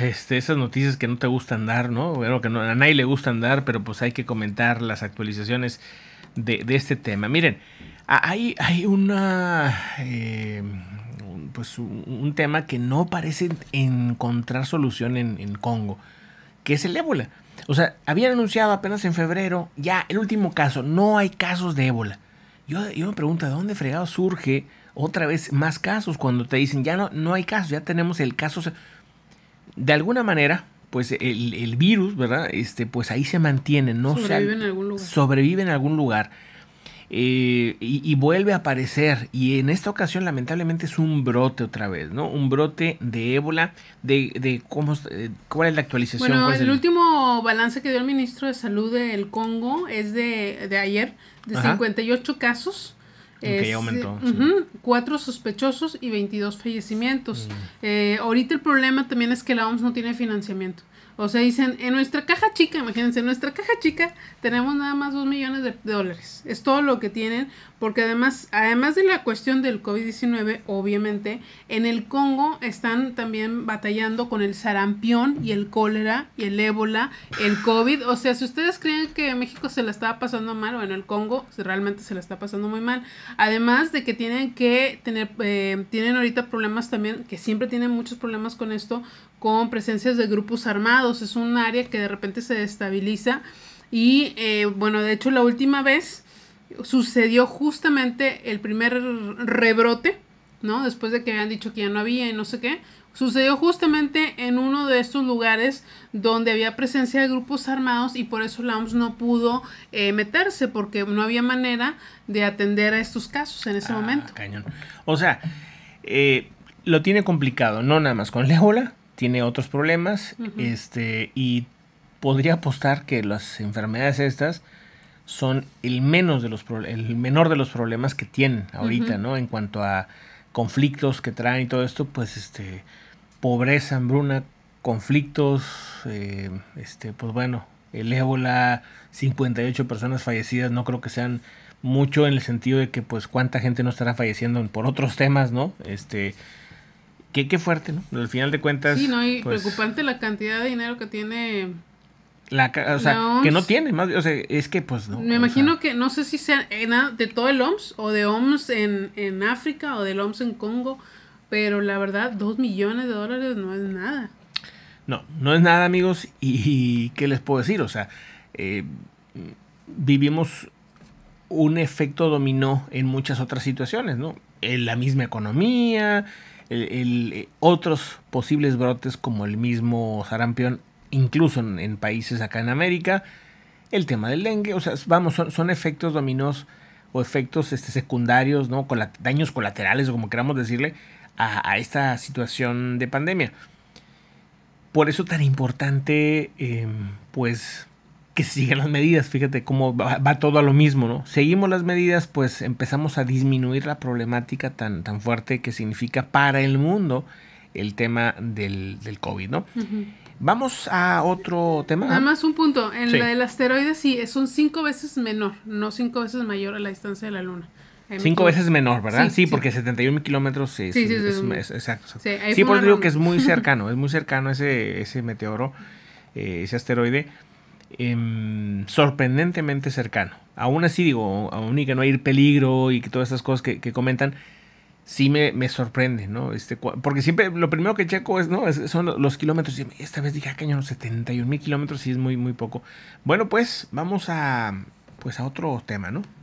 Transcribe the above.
Este, esas noticias que no te gustan dar, ¿no? Bueno, que no, a nadie le gustan dar, pero pues hay que comentar las actualizaciones de, este tema. Miren, hay, hay una. Eh, pues un, tema que no parece encontrar solución en, Congo, que es el ébola. O sea, habían anunciado apenas en febrero, ya el último caso, no hay casos de ébola. Yo, yo me pregunto, ¿de dónde fregado surge? otra vez más casos. Cuando te dicen, ya no, no hay casos, ya tenemos el caso. De alguna manera, pues el, virus, ¿verdad? Este, pues ahí se mantiene, no sobrevive en algún lugar. Sobrevive en algún lugar. Eh, y, vuelve a aparecer. Y en esta ocasión, lamentablemente, es un brote otra vez, ¿no? Un brote de ébola, de, de cómo, eh, cuál es la actualización. Bueno, el, último balance que dio el ministro de Salud del Congo es de, ayer, de 58 casos que aumentó. Eh, cuatro sospechosos y 22 fallecimientos. Mm. Eh, ahorita el problema también es que la OMS no tiene financiamiento. O sea, dicen, en nuestra caja chica, imagínense, en nuestra caja chica tenemos nada más 2 millones de dólares. Es todo lo que tienen, porque además, además de la cuestión del COVID-19, obviamente, en el Congo están también batallando con el sarampión y el cólera y el ébola, el COVID. O sea, si ustedes creen que México se la estaba pasando mal, o en el Congo realmente se la está pasando muy mal. Además de que tienen que tener, eh, tienen ahorita problemas también, que siempre tienen muchos problemas con esto, con presencias de grupos armados. Es un área que de repente se destabiliza y eh, bueno, de hecho la última vez sucedió justamente el primer rebrote, ¿no? Después de que habían dicho que ya no había y no sé qué. Sucedió justamente en uno de estos lugares donde había presencia de grupos armados y por eso la OMS no pudo eh, meterse porque no había manera de atender a estos casos en ese ah, momento. Cañón. O sea, eh, lo tiene complicado, no nada más con la tiene otros problemas este, y podría apostar que las enfermedades estas son el, menos de los el menor de los problemas que tienen ahorita, ¿no? En cuanto a conflictos que traen y todo esto, pues este, pobreza, hambruna, conflictos, eh, este, pues bueno, el ébola, 58 personas fallecidas, no creo que sean mucho en el sentido de que pues cuánta gente no estará falleciendo por otros temas, ¿no? Este, Qué, qué fuerte, ¿no? Al final de cuentas. Sí, no, y pues, preocupante la cantidad de dinero que tiene. La, o sea, que no tiene, más, o sea, es que pues no. Me imagino que no sé si sea de todo el OMS o de OMS en, África o del OMS en Congo, pero la verdad, dos millones de dólares no es nada. No, no es nada, amigos, y, ¿qué les puedo decir? O sea, eh, vivimos un efecto dominó en muchas otras situaciones, ¿no? En la misma economía, eh, otros posibles brotes como el mismo sarampión, incluso en, países acá en América, el tema del dengue, o sea, vamos, son, efectos dominos o efectos este, secundarios, ¿no? daños colaterales o como queramos decirle, a, esta situación de pandemia. Por eso tan importante, em, pues, que las medidas. Fíjate cómo va, todo a lo mismo, ¿no? Seguimos las medidas, pues empezamos a disminuir la problemática tan, tan fuerte que significa para el mundo el tema del, COVID, ¿no? Vamos a otro tema. Nada más un punto. En la del asteroide sí, son cinco veces menor, no cinco veces mayor a la distancia de la Luna. Cinco veces menor, ¿verdad? Sí, porque 71 kilómetros es, sí, es, es, Sí, por digo que es muy cercano, es muy cercano ese, ese meteoro, eh, ese asteroide. Em, sorprendentemente cercano. Aún así, digo, aún y que no hay peligro y que todas esas cosas que, comentan, sí me, sorprende, ¿no? Este, porque siempre lo primero que checo es, ¿no? son los kilómetros. Y esta vez dije, ah, cañón, 71 mil kilómetros, y es muy, muy poco. Bueno, pues vamos a, pues a otro tema, ¿no?